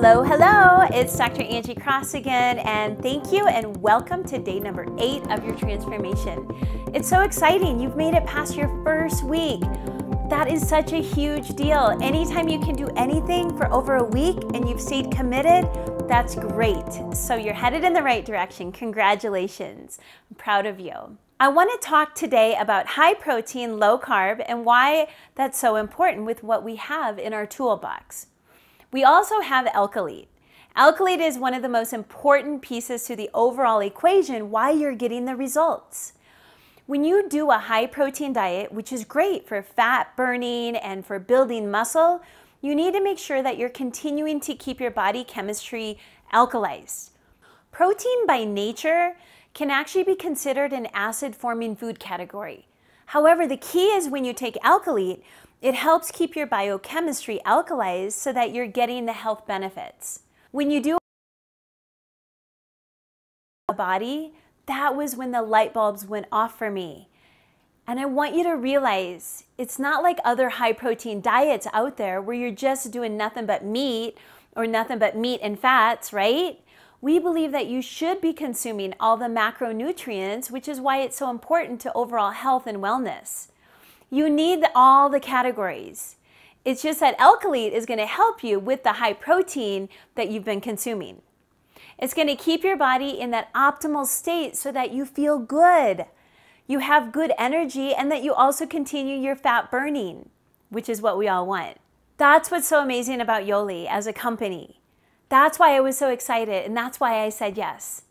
Hello, hello, it's Dr. Angie Cross again, and thank you and welcome to day number eight of your transformation. It's so exciting, you've made it past your first week. That is such a huge deal. Anytime you can do anything for over a week and you've stayed committed, that's great. So you're headed in the right direction. Congratulations. I'm proud of you. I want to talk today about high protein, low carb, and why that's so important with what we have in our toolbox. We also have alkalite. Alkalite is one of the most important pieces to the overall equation why you're getting the results. When you do a high protein diet, which is great for fat burning and for building muscle, you need to make sure that you're continuing to keep your body chemistry alkalized. Protein by nature can actually be considered an acid forming food category. However, the key is when you take alkalite, it helps keep your biochemistry alkalized so that you're getting the health benefits. When you do a body, that was when the light bulbs went off for me. And I want you to realize it's not like other high protein diets out there where you're just doing nothing but meat or nothing but meat and fats, right? We believe that you should be consuming all the macronutrients, which is why it's so important to overall health and wellness. You need all the categories. It's just that alkalite is going to help you with the high protein that you've been consuming. It's going to keep your body in that optimal state so that you feel good, you have good energy, and that you also continue your fat burning, which is what we all want. That's what's so amazing about Yoli as a company. That's why I was so excited, and that's why I said yes.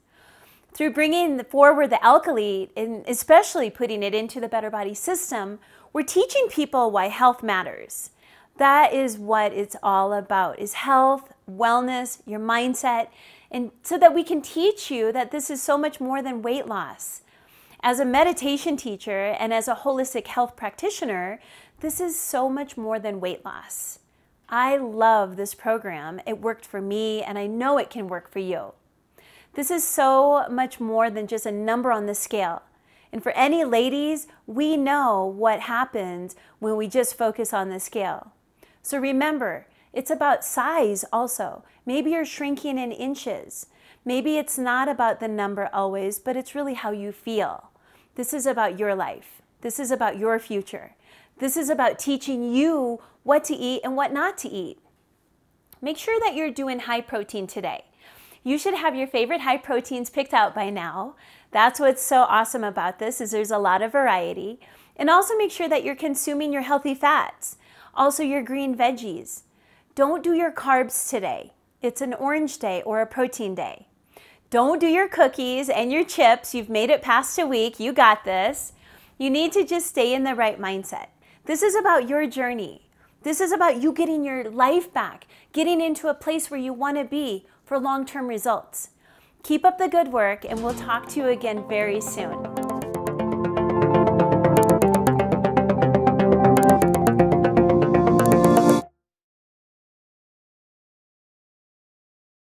Through bringing forward the alkali and especially putting it into the Better Body system, we're teaching people why health matters. That is what it's all about is health, wellness, your mindset, and so that we can teach you that this is so much more than weight loss. As a meditation teacher and as a holistic health practitioner, this is so much more than weight loss. I love this program. It worked for me, and I know it can work for you. This is so much more than just a number on the scale. And for any ladies, we know what happens when we just focus on the scale. So remember, it's about size also. Maybe you're shrinking in inches. Maybe it's not about the number always, but it's really how you feel. This is about your life. This is about your future. This is about teaching you what to eat and what not to eat. Make sure that you're doing high protein today you should have your favorite high proteins picked out by now. That's what's so awesome about this is there's a lot of variety. And also make sure that you're consuming your healthy fats, also your green veggies. Don't do your carbs today. It's an orange day or a protein day. Don't do your cookies and your chips. You've made it past a week. You got this. You need to just stay in the right mindset. This is about your journey. This is about you getting your life back, getting into a place where you want to be for long-term results. Keep up the good work and we'll talk to you again very soon.